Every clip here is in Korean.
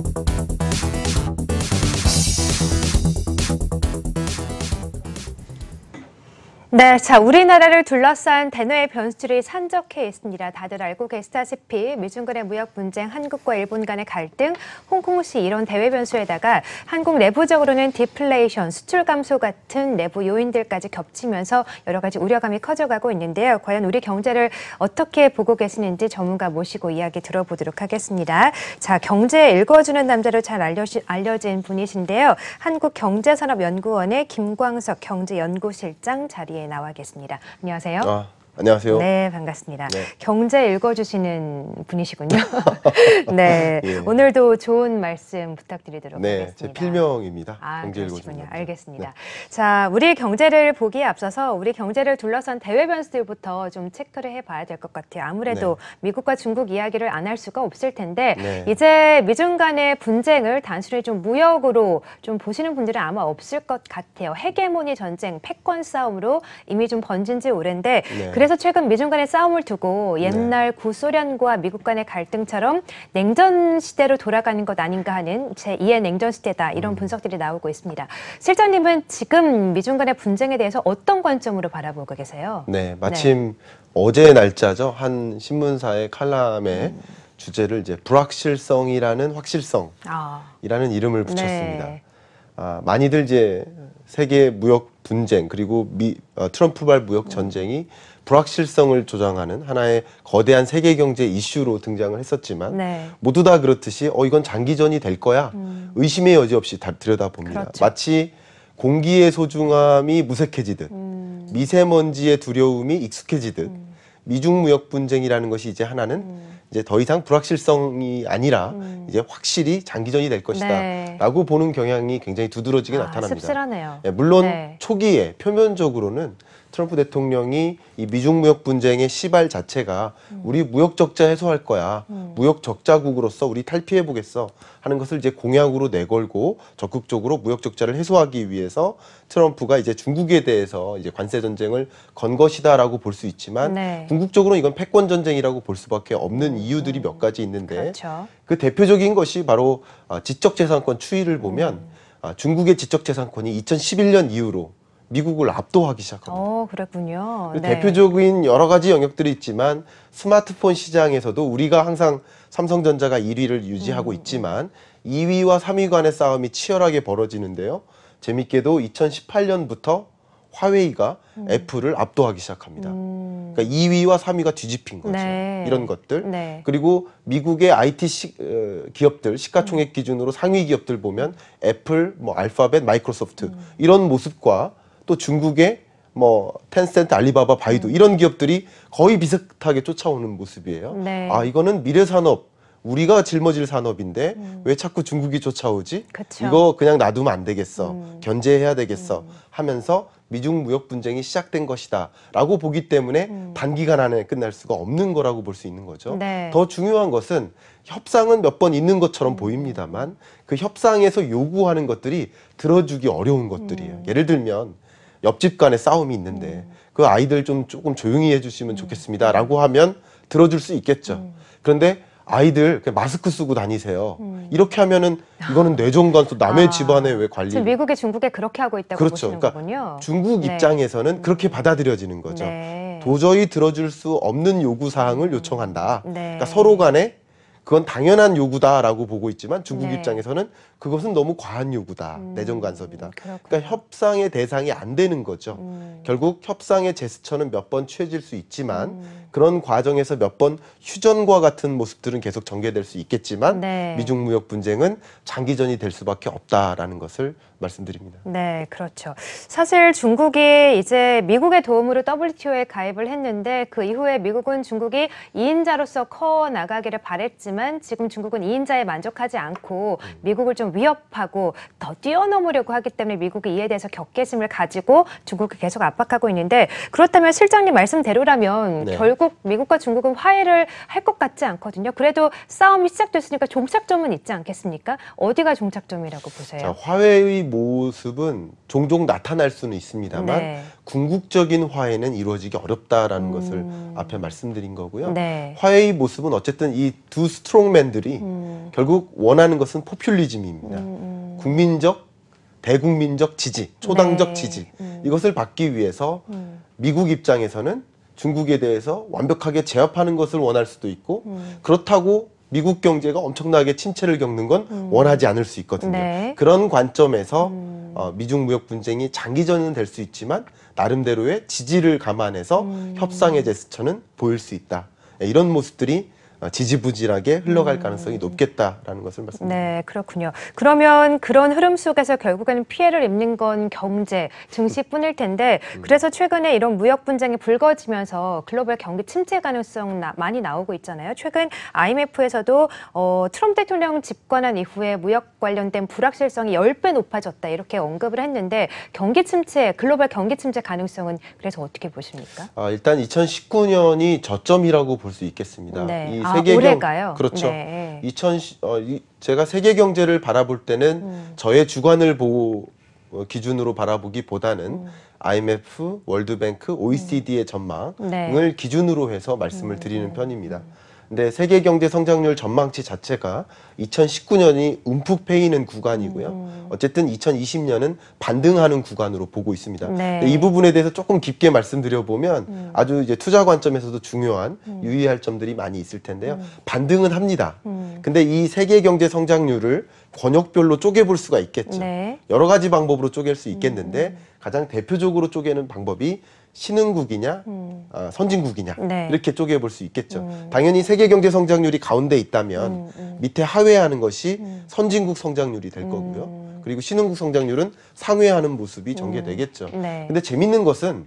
Thank you. 네, 자 우리나라를 둘러싼 대뇌의 변수들이 산적해 있습니다. 다들 알고 계시다시피 미중 간의 무역 분쟁, 한국과 일본 간의 갈등, 홍콩시 이런 대외 변수에다가 한국 내부적으로는 디플레이션, 수출 감소 같은 내부 요인들까지 겹치면서 여러 가지 우려감이 커져가고 있는데요. 과연 우리 경제를 어떻게 보고 계시는지 전문가 모시고 이야기 들어보도록 하겠습니다. 자, 경제 읽어주는 남자로 잘 알려지, 알려진 분이신데요. 한국경제산업연구원의 김광석 경제연구실장 자리에 자리에 나와 겠습니다 안녕하세요. 아, 안녕하세요. 네, 반갑습니다. 네. 경제 읽어주시는 분이시군요. 네, 예. 오늘도 좋은 말씀 부탁드리도록 네, 하겠습니다. 제 필명입니다. 아, 경제 읽어주시군요. 알겠습니다. 네. 자, 우리 경제를 보기에 앞서서 우리 경제를 둘러싼 대외 변수들부터 좀 체크를 해봐야 될 것 같아요. 아무래도 네. 미국과 중국 이야기를 안 할 수가 없을 텐데 네. 이제 미중 간의 분쟁을 단순히 좀 무역으로 좀 보시는 분들은 아마 없을 것 같아요. 헤게모니 전쟁, 패권 싸움으로 이미 좀 번진 지 오랜데 네. 그래서 그래서 최근 미중 간의 싸움을 두고 옛날 네. 구소련과 미국 간의 갈등처럼 냉전 시대로 돌아가는 것 아닌가 하는 제2의 냉전 시대다 이런 음. 분석들이 나오고 있습니다. 실장님은 지금 미중 간의 분쟁에 대해서 어떤 관점으로 바라보고 계세요? 네, 네. 마침 네. 어제 날짜죠. 한 신문사의 칼럼에 음. 주제를 이제 불확실성이라는 확실성이라는 아. 이름을 네. 붙였습니다. 네. 아, 많이들 이제 세계 무역 분쟁 그리고 미, 어, 트럼프발 무역 음. 전쟁이 불확실성을 조장하는 하나의 거대한 세계 경제 이슈로 등장을 했었지만 네. 모두 다 그렇듯이 어 이건 장기전이 될 거야 음. 의심의 여지 없이 다 들여다봅니다. 그렇죠. 마치 공기의 소중함이 무색해지듯 음. 미세먼지의 두려움이 익숙해지듯 음. 미중 무역 분쟁이라는 것이 이제 하나는 음. 이제 더 이상 불확실성이 아니라 음. 이제 확실히 장기전이 될 것이다라고 네. 보는 경향이 굉장히 두드러지게 아, 나타납니다. 씁쓸하네요. 예, 물론 네. 초기에 표면적으로는 트럼프 대통령이 이 미중 무역 분쟁의 시발 자체가 음. 우리 무역 적자 해소할 거야. 음. 무역 적자국으로서 우리 탈피해 보겠어 하는 것을 이제 공약으로 내걸고 적극적으로 무역 적자를 해소하기 위해서 트럼프가 이제 중국에 대해서 이제 관세 전쟁을 건 것이다라고 볼 수 있지만 네. 궁극적으로 이건 패권 전쟁이라고 볼 수밖에 없는 이유들이 음. 몇 가지 있는데 그렇죠. 그 대표적인 것이 바로 어, 지적재산권 추이를 보면 음. 아, 중국의 지적재산권이 2011년 이후로 미국을 압도하기 어, 시작합니다. 어, 그랬군요. 네. 대표적인 여러 가지 영역들이 있지만 스마트폰 시장에서도 우리가 항상 삼성전자가 1위를 유지하고 음. 음. 있지만 2위와 3위 간의 싸움이 치열하게 벌어지는데요. 재밌게도 2018년부터 화웨이가 음. 애플을 압도하기 시작합니다. 음. 그러니까 2위와 3위가 뒤집힌 거죠. 네. 이런 것들. 네. 그리고 미국의 IT 시, 어, 기업들 시가총액 음. 기준으로 상위 기업들 보면 애플, 뭐 알파벳, 마이크로소프트 음. 이런 모습과 또 중국의 뭐 텐센트, 알리바바, 바이두 음. 이런 기업들이 거의 비슷하게 쫓아오는 모습이에요. 네. 아 이거는 미래 산업 우리가 짊어질 산업인데 음. 왜 자꾸 중국이 쫓아오지? 그쵸. 이거 그냥 놔두면 안 되겠어. 음. 견제해야 되겠어. 음. 하면서 미중 무역 분쟁이 시작된 것이다라고 보기 때문에 음. 단기간 안에 끝날 수가 없는 거라고 볼 수 있는 거죠. 네. 더 중요한 것은 협상은 몇 번 있는 것처럼 음. 보입니다만 그 협상에서 요구하는 것들이 들어주기 어려운 것들이에요. 예를 들면 옆집 간에 싸움이 있는데 음. 그 아이들 좀 조금 조용히 해주시면 음. 좋겠습니다라고 하면 들어줄 수 있겠죠. 음. 그런데 아이들 그 마스크 쓰고 다니세요. 이렇게 하면은 이거는 뇌종관수 남의 아, 집안에 왜 관리? 미국에 중국에 그렇게 하고 있다고 그렇죠. 보시는 그러니까 거군요. 중국 네. 입장에서는 그렇게 받아들여지는 거죠. 네. 도저히 들어줄 수 없는 요구 사항을 요청한다. 네. 그러니까 서로 간에 그건 당연한 요구다라고 보고 있지만 중국 네. 입장에서는 그것은 너무 과한 요구다. 음, 내정 간섭이다. 그러니까 그렇군요. 그러니까 협상의 대상이 안 되는 거죠. 음. 결국 협상의 제스처는 몇 번 취해질 수 있지만 음. 그런 과정에서 몇 번 휴전과 같은 모습들은 계속 전개될 수 있겠지만 네. 미중 무역 분쟁은 장기전이 될 수밖에 없다라는 것을 말씀드립니다. 네, 그렇죠. 사실 중국이 이제 미국의 도움으로 WTO에 가입을 했는데 그 이후에 미국은 중국이 2인자로서 커 나가기를 바랬지만 지금 중국은 2인자에 만족하지 않고 음. 미국을 좀 위협하고 더 뛰어넘으려고 하기 때문에 미국이 이에 대해서 격계심을 가지고 중국을 계속 압박하고 있는데 그렇다면 실장님 말씀대로라면 네. 결국 결국 미국과 중국은 화해를 할 것 같지 않거든요. 그래도 싸움이 시작됐으니까 종착점은 있지 않겠습니까? 어디가 종착점이라고 보세요? 자, 화해의 모습은 종종 나타날 수는 있습니다만 네. 궁극적인 화해는 이루어지기 어렵다라는 음... 것을 앞에 말씀드린 거고요. 네. 화해의 모습은 어쨌든 이 두 스트롱맨들이 음... 결국 원하는 것은 포퓰리즘입니다. 음... 음. 국민적 대국민적 지지, 초당적 네. 지지 음. 이것을 받기 위해서 음. 미국 입장에서는 중국에 대해서 완벽하게 제압하는 것을 원할 수도 있고 음. 그렇다고 미국 경제가 엄청나게 침체를 겪는 건 음. 원하지 않을 수 있거든요. 네. 그런 관점에서 음. 어, 미중 무역 분쟁이 장기전은 될 수 있지만 나름대로의 지지를 감안해서 음. 협상의 제스처는 보일 수 있다. 예, 이런 모습들이 어, 지지부질하게 흘러갈 음. 가능성이 높겠다라는 것을 말씀드립니다. 네, 그렇군요. 그러면 그런 흐름 속에서 결국에는 피해를 입는 건 경제, 증시뿐일 텐데 음. 그래서 최근에 이런 무역 분쟁이 불거지면서 글로벌 경기 침체 가능성 나, 많이 나오고 있잖아요. 최근 IMF에서도 어, 트럼프 대통령 집권한 이후에 무역 관련된 불확실성이 열 배 높아졌다 이렇게 언급을 했는데 경기 침체, 글로벌 경기 침체 가능성은 그래서 어떻게 보십니까? 아, 일단 2019년이 저점이라고 볼 수 있겠습니다. 네. 아, 세계 경제가요경 그렇죠. 네. 2000 어, 이, 제가 세계 경제를 바라볼 때는 음. 저의 주관을 보고 어, 기준으로 바라보기보다는 음. IMF, 월드뱅크, OECD의 음. 네. 전망을 네. 기준으로 해서 말씀을 음. 드리는 편입니다. 근데 네, 세계 경제 성장률 전망치 자체가 2019년이 움푹 패이는 구간이고요. 음. 어쨌든 2020년은 반등하는 구간으로 보고 있습니다. 네. 이 부분에 대해서 조금 깊게 말씀드려 보면 음. 아주 이제 투자 관점에서도 중요한 음. 유의할 점들이 많이 있을 텐데요. 음. 반등은 합니다. 음. 근데 이 세계 경제 성장률을 권역별로 쪼개볼 수가 있겠죠. 네. 여러 가지 방법으로 쪼갤 수 있겠는데 음. 가장 대표적으로 쪼개는 방법이 신흥국이냐 음. 어, 선진국이냐 네. 이렇게 쪼개볼 수 있겠죠. 음. 당연히 세계 경제 성장률이 가운데 있다면 음, 음. 밑에 하회하는 것이 음. 선진국 성장률이 될 음. 거고요. 그리고 신흥국 성장률은 상회하는 모습이 전개되겠죠. 네. 근데 재밌는 것은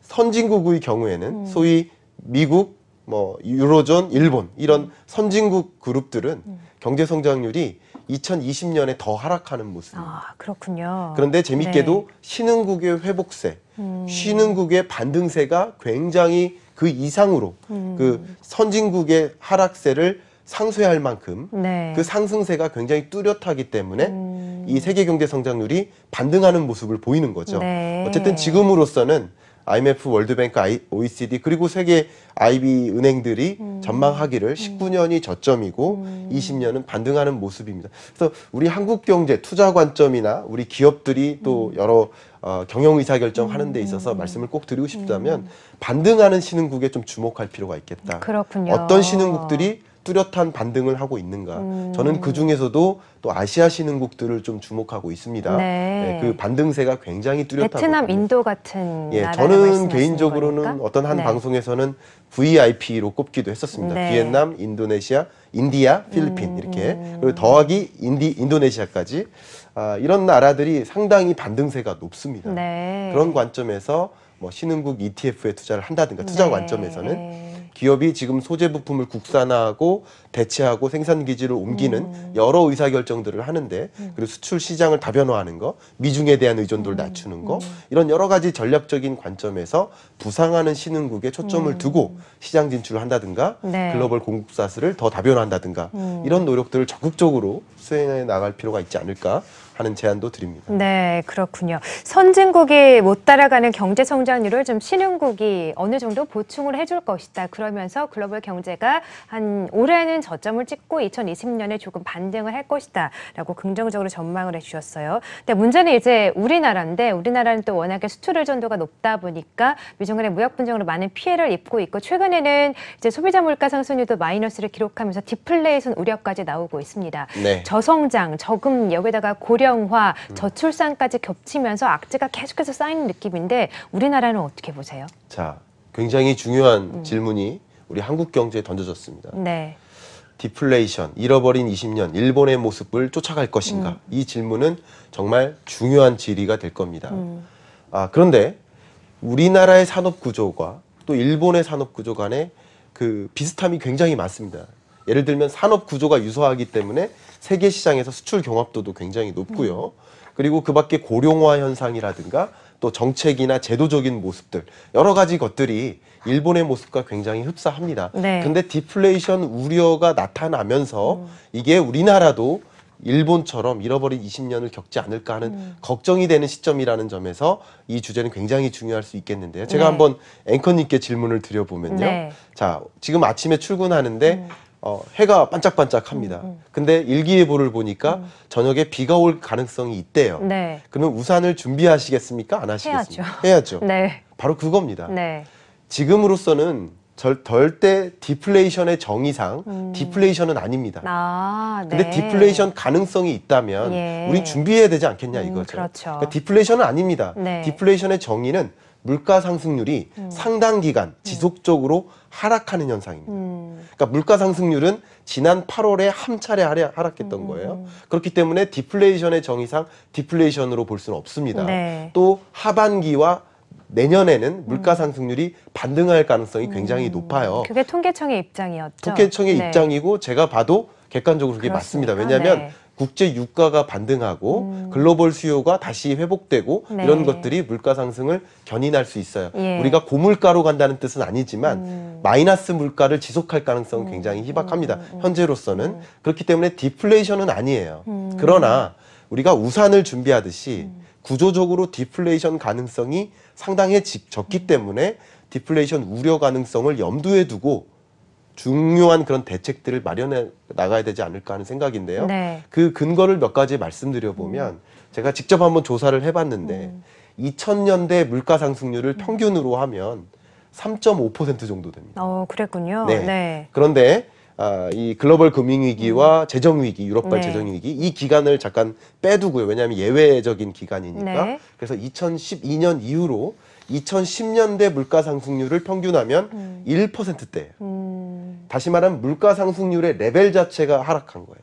선진국의 경우에는 소위 미국, 뭐 유로존, 일본 이런 선진국 그룹들은 경제 성장률이 2020년에 더 하락하는 모습입니다. 아, 그렇군요. 그런데 재밌게도 네. 신흥국의 회복세, 음. 신흥국의 반등세가 굉장히 그 이상으로 음. 그 선진국의 하락세를 상쇄할 만큼 네. 그 상승세가 굉장히 뚜렷하기 때문에 음. 이 세계 경제 성장률이 반등하는 모습을 보이는 거죠. 네. 어쨌든 지금으로서는 IMF, 월드뱅크, OECD 그리고 세계 IB 은행들이 음. 전망하기를 19년이 음. 저점이고 음. 20년은 반등하는 모습입니다. 그래서 우리 한국 경제 투자 관점이나 우리 기업들이 또 음. 여러 어, 경영 의사결정 하는 데 있어서 음. 말씀을 꼭 드리고 싶다면 반등하는 신흥국에 좀 주목할 필요가 있겠다. 그렇군요. 어떤 신흥국들이 뚜렷한 반등을 하고 있는가. 음. 저는 그 중에서도 또 아시아 신흥국들을 좀 주목하고 있습니다. 네. 네, 그 반등세가 굉장히 뚜렷하고. 베트남, 인도 같은 예, 저는 개인적으로는 거니까? 어떤 한 네. 방송에서는 VIP로 꼽기도 했었습니다. 네. 비엔남, 인도네시아, 인디아, 필리핀 음. 이렇게 그리고 더하기 인디 인도네시아까지 아, 이런 나라들이 상당히 반등세가 높습니다. 네. 그런 관점에서 뭐 신흥국 ETF에 투자를 한다든가 투자 네. 관점에서는 기업이 지금 소재 부품을 국산화하고 대체하고 생산 기지를 옮기는 음. 여러 의사 결정들을 하는데 음. 그리고 수출 시장을 다변화하는 거, 미중에 대한 의존도를 음. 낮추는 거 음. 이런 여러 가지 전략적인 관점에서 부상하는 신흥국에 초점을 음. 두고 시장 진출을 한다든가 네. 글로벌 공급사슬을 더 다변화한다든가 이런 노력들을 적극적으로 수행해 나갈 필요가 있지 않을까 하는 제안도 드립니다. 네, 그렇군요. 선진국이 못 따라가는 경제 성장률을 좀 신흥국이 어느 정도 보충을 해줄 것이다. 그러면서 글로벌 경제가 한 올해는 저점을 찍고 2020년에 조금 반등을 할 것이다라고 긍정적으로 전망을 해주셨어요. 근데 문제는 이제 우리나라인데 우리나라는 또 워낙에 수출 의존도가 높다 보니까 미중간의 무역 분쟁으로 많은 피해를 입고 있고 최근에는 이제 소비자 물가 상승률도 마이너스를 기록하면서 디플레이션 우려까지 나오고 있습니다. 네. 저성장, 저금 여기다가 고려 고령화, 음. 저출산까지 겹치면서 악재가 계속해서 쌓이는 느낌인데 우리나라는 어떻게 보세요? 자, 굉장히 중요한 음. 질문이 우리 한국 경제에 던져졌습니다. 네. 디플레이션, 잃어버린 20년, 일본의 모습을 쫓아갈 것인가? 음. 이 질문은 정말 중요한 질의가 될 겁니다. 음. 아, 그런데 우리나라의 산업 구조가 또 일본의 산업 구조 간에 그 비슷함이 굉장히 많습니다. 예를 들면 산업 구조가 유사하기 때문에 세계 시장에서 수출 경합도도 굉장히 높고요. 그리고 그 밖에 고령화 현상이라든가 또 정책이나 제도적인 모습들 여러 가지 것들이 일본의 모습과 굉장히 흡사합니다. 네. 근데 디플레이션 우려가 나타나면서 이게 우리나라도 일본처럼 잃어버린 20년을 겪지 않을까 하는 음. 걱정이 되는 시점이라는 점에서 이 주제는 굉장히 중요할 수 있겠는데요. 제가 네. 한번 앵커님께 질문을 드려보면요. 네. 자, 지금 아침에 출근하는데 음. 어, 해가 반짝반짝합니다. 음, 음, 음. 근데 일기예보를 보니까 음. 저녁에 비가 올 가능성이 있대요. 네. 그러면 우산을 준비하시겠습니까? 안 하시겠습니까? 해야죠. 해야죠. 네. 바로 그겁니다. 네. 지금으로서는 절대 디플레이션의 정의상 음. 디플레이션은 아닙니다. 아, 네. 근데 디플레이션 가능성이 있다면 예. 우리 준비해야 되지 않겠냐 음, 이거죠. 음, 그렇죠. 그러니까 디플레이션은 아닙니다. 네. 디플레이션의 정의는 물가 상승률이 음. 상당 기간 음. 지속적으로 하락하는 현상입니다. 그러니까 물가 상승률은 지난 8월에 한 차례 하락했던 음. 거예요. 그렇기 때문에 디플레이션의 정의상 디플레이션으로 볼 수는 없습니다. 네. 또 하반기와 내년에는 물가 음. 상승률이 반등할 가능성이 음. 굉장히 높아요. 그게 통계청의 입장이었죠. 통계청의 네. 입장이고 제가 봐도 객관적으로 그게 그렇습니까? 맞습니다. 왜냐하면 네. 국제 유가가 반등하고 음. 글로벌 수요가 다시 회복되고 네. 이런 것들이 물가 상승을 견인할 수 있어요. 예. 우리가 고물가로 간다는 뜻은 아니지만 음. 마이너스 물가를 지속할 가능성은 음. 굉장히 희박합니다. 음, 음, 음. 현재로서는 그렇기 때문에 디플레이션은 아니에요. 그러나 우리가 우산을 준비하듯이 구조적으로 디플레이션 가능성이 상당히 적기 때문에 디플레이션 우려 가능성을 염두에 두고 중요한 그런 대책들을 마련해 나가야 되지 않을까 하는 생각인데요. 네. 그 근거를 몇 가지 말씀드려 보면 음. 제가 직접 한번 조사를 해봤는데 음. 2000년대 물가 상승률을 네. 평균으로 하면 3.5% 정도 됩니다. 어, 그랬군요. 네. 네. 그런데 아, 이 글로벌 금융위기와 음. 재정위기, 유럽발 네. 재정위기, 이 기간을 잠깐 빼두고요. 왜냐하면 예외적인 기간이니까. 네. 그래서 2012년 이후로 2010년대 물가상승률을 평균하면 음. 1%대예요. 음. 다시 말하면 물가 상승률의 레벨 자체가 하락한 거예요.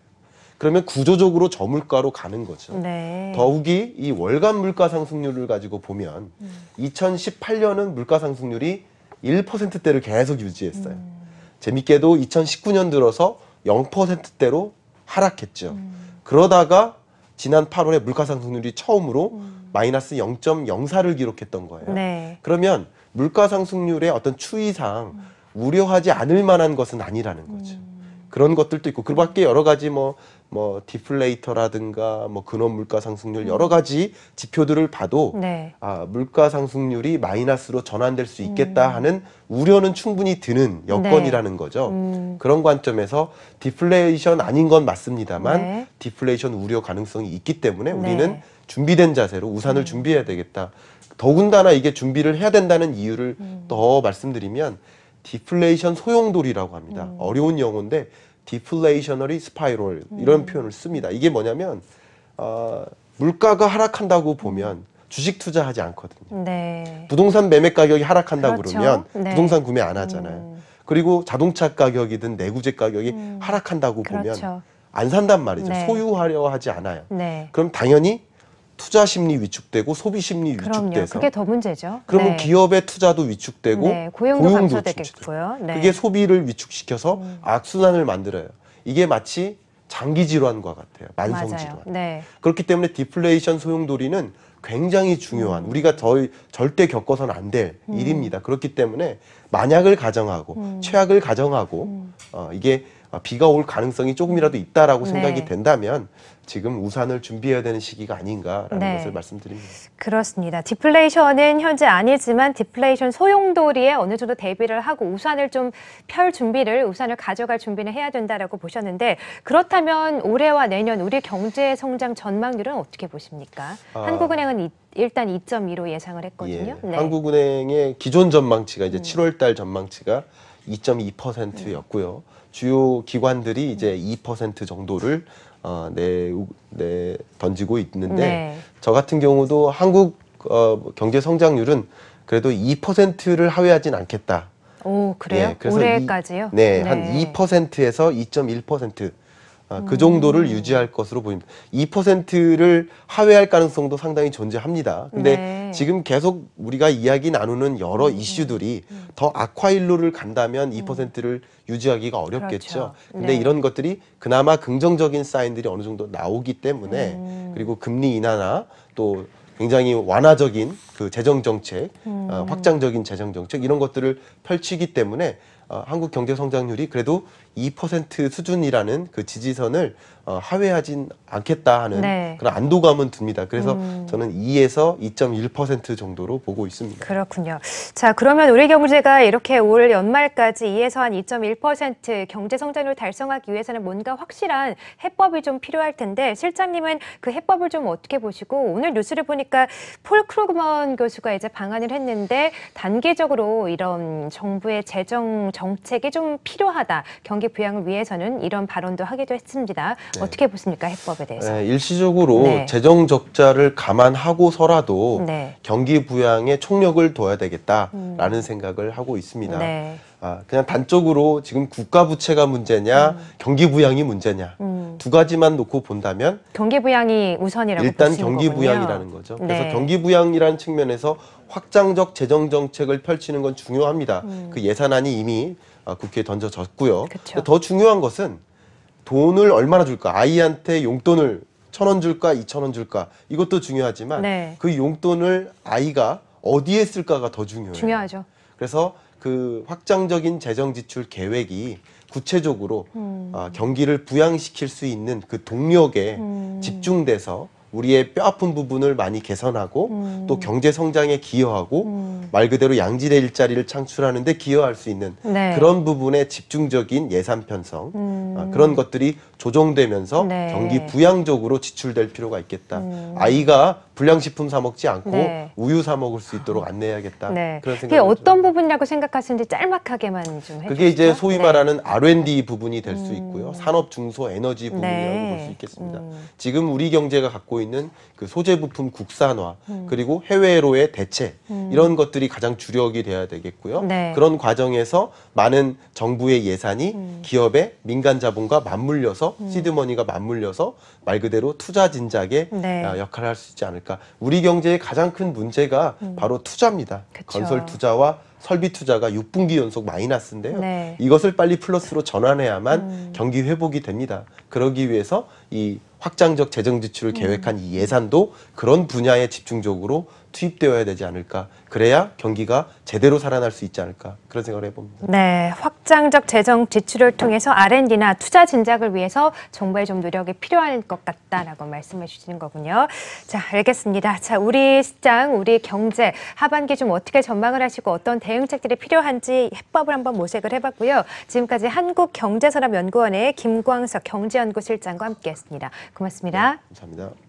그러면 구조적으로 저물가로 가는 거죠. 네. 더욱이 이 월간 물가 상승률을 가지고 보면 음. 2018년은 물가 상승률이 1%대를 계속 유지했어요. 음. 재밌게도 2019년 들어서 0%대로 하락했죠. 음. 그러다가 지난 8월에 물가 상승률이 처음으로 음. 마이너스 0.04를 기록했던 거예요. 네. 그러면 물가 상승률의 어떤 추이상 음. 우려하지 않을 만한 것은 아니라는 거죠. 음. 그런 것들도 있고 그 밖에 여러 가지 뭐뭐 뭐 디플레이터라든가 뭐 근원 물가 상승률 음. 여러 가지 지표들을 봐도 네. 아 물가 상승률이 마이너스로 전환될 수 있겠다 음. 하는 우려는 충분히 드는 네. 여건이라는 네. 거죠. 음. 그런 관점에서 디플레이션 아닌 건 맞습니다만 네. 디플레이션 우려 가능성이 있기 때문에 네. 우리는 준비된 자세로 우산을 음. 준비해야 되겠다. 더군다나 이게 준비를 해야 된다는 이유를 음. 더 말씀드리면 디플레이션 소용돌이라고 합니다. 음. 어려운 영어인데 디플레이셔너리 스파이럴 이런 음. 표현을 씁니다. 이게 뭐냐면 어, 물가가 하락한다고 보면 주식 투자하지 않거든요. 네. 부동산 매매 가격이 하락한다고 그렇죠? 그러면 네. 부동산 구매 안 하잖아요. 음. 그리고 자동차 가격이든 내구재 가격이 음. 하락한다고 그렇죠. 보면 안 산단 말이죠. 네. 소유하려 하지 않아요. 네. 그럼 당연히 투자 심리 위축되고 소비 심리 위축돼서 그럼요. 그게 더 문제죠. 그러면 네. 기업의 투자도 위축되고 네. 고용도, 고용도 감소되겠고요. 네. 그게 소비를 위축시켜서 음. 악순환을 만들어요. 이게 마치 장기 질환과 같아요. 만성 질환. 네. 그렇기 때문에 디플레이션 소용돌이는 굉장히 중요한 음. 우리가 더 절대 겪어서는 안될 음. 일입니다. 그렇기 때문에 만약을 가정하고 음. 최악을 가정하고 음. 어, 이게 아, 비가 올 가능성이 조금이라도 있다라고 네. 생각이 네. 된다면 지금 우산을 준비해야 되는 시기가 아닌가라는 네. 것을 말씀드립니다. 그렇습니다. 디플레이션은 현재 아니지만 디플레이션 소용돌이에 어느 정도 대비를 하고 우산을 좀 펼 준비를 우산을 가져갈 준비는 해야 된다라고 보셨는데 그렇다면 올해와 내년 우리 경제 성장 전망률은 어떻게 보십니까? 아... 한국은행은 이, 일단 2.2로 예상을 했거든요. 예. 네. 한국은행의 기존 전망치가 이제 음. 7월 달 전망치가 2.2%였고요. 음. 주요 기관들이 이제 2% 정도를 어, 내, 내 던지고 있는데 네. 저 같은 경우도 한국 어, 경제 성장률은 그래도 2%를 하회하진 않겠다. 오, 그래요? 네, 그래서 올해까지요? 네, 네, 한 2%에서 2.1% 아, 그 정도를 음. 유지할 것으로 보입니다. 2%를 하회할 가능성도 상당히 존재합니다. 근데 네. 지금 계속 우리가 이야기 나누는 여러 음, 음. 이슈들이 더 악화일로를 간다면 2%를 유지하기가 어렵겠죠. 그렇죠. 근데 네. 이런 것들이 그나마 긍정적인 사인들이 어느 정도 나오기 때문에 음. 그리고 금리 인하나 또 굉장히 완화적인 그 재정 정책, 아, 음. 어, 확장적인 재정 정책 이런 것들을 펼치기 때문에 어, 한국 경제 성장률이 그래도 2% 수준이라는 그 지지선을 어, 하회하진 않겠다 하는 네. 그런 안도감은 듭니다. 그래서 음. 저는 2에서 2.1% 정도로 보고 있습니다. 그렇군요. 자, 그러면 우리 경제가 이렇게 올 연말까지 2에서 한 2.1% 경제 성장률 달성하기 위해서는 뭔가 확실한 해법이 좀 필요할 텐데 실장님은 그 해법을 좀 어떻게 보시고 오늘 뉴스를 보니까 폴 크루그먼 교수가 이제 방안을 했는데 단계적으로 이런 정부의 재정 정책이 좀 필요하다. 경기 경기 부양을 위해서는 이런 발언도 하기도 했습니다. 네. 어떻게 보십니까 해법에 대해서? 네, 일시적으로 네. 재정 적자를 감안하고서라도 네. 경기 부양에 총력을 둬야 되겠다라는 음. 생각을 하고 있습니다. 네. 아, 그냥 단적으로 지금 국가 부채가 문제냐 음. 경기 부양이 문제냐 음. 두 가지만 놓고 본다면 경기 부양이 우선이라고 일단 경기 거군요. 부양이라는 거죠. 네. 그래서 경기 부양이라는 측면에서 확장적 재정 정책을 펼치는 건 중요합니다. 음. 그 예산안이 이미 아, 국회에 던져졌고요. 그쵸. 더 중요한 것은 돈을 얼마나 줄까? 아이한테 용돈을 천 원 줄까? 이천 원 줄까? 이것도 중요하지만 네. 그 용돈을 아이가 어디에 쓸까가 더 중요해요. 중요하죠. 그래서 그 확장적인 재정 지출 계획이 구체적으로 음. 어, 경기를 부양시킬 수 있는 그 동력에 음. 집중돼서 우리의 뼈아픈 부분을 많이 개선하고 음. 또 경제 성장에 기여하고 음. 말 그대로 양질의 일자리를 창출하는 데 기여할 수 있는 네. 그런 부분에 집중적인 예산 편성 음. 아, 그런 것들이 조정되면서 네. 경기 부양적으로 지출될 필요가 있겠다. 음. 아이가 불량식품 사 먹지 않고 네. 우유 사 먹을 수 있도록 안내해야겠다. 네. 그런 그게 어떤 부분이라고 생각하시는지 짤막하게만 좀 해주시죠. 그게 이제 소위 네. 말하는 R&D 부분이 될수 음. 있고요. 산업 중소 에너지 부분이라고 네. 볼수 있겠습니다. 음. 지금 우리 경제가 갖고 있는 있는 그 소재 부품 국산화 음. 그리고 해외로의 대체 음. 이런 것들이 가장 주력이 돼야 되겠고요. 네. 그런 과정에서 많은 정부의 예산이 음. 기업의 민간 자본과 맞물려서 음. 시드머니가 맞물려서 말 그대로 투자 진작에 네. 아, 역할을 할 수 있지 않을까. 우리 경제의 가장 큰 문제가 음. 바로 투자입니다. 그쵸. 건설 투자와 설비 투자가 6분기 연속 마이너스인데요. 네. 이것을 빨리 플러스로 전환해야만 음. 경기 회복이 됩니다. 그러기 위해서 이 확장적 재정 지출을 음. 계획한 이 예산도 그런 분야에 집중적으로 투입되어야 되지 않을까. 그래야 경기가 제대로 살아날 수 있지 않을까. 그런 생각을 해봅니다. 네, 확장적 재정 지출을 통해서 R&D나 투자 진작을 위해서 정부의 좀 노력이 필요할 것 같다라고 말씀해 주시는 거군요. 자, 알겠습니다. 자, 우리 시장, 우리 경제 하반기 좀 어떻게 전망을 하시고 어떤 대응책들이 필요한지 해법을 한번 모색을 해봤고요. 지금까지 한국경제산업연구원의 김광석 경제연구실장과 함께 했습니다. 네, 고맙습니다. 네, 감사합니다.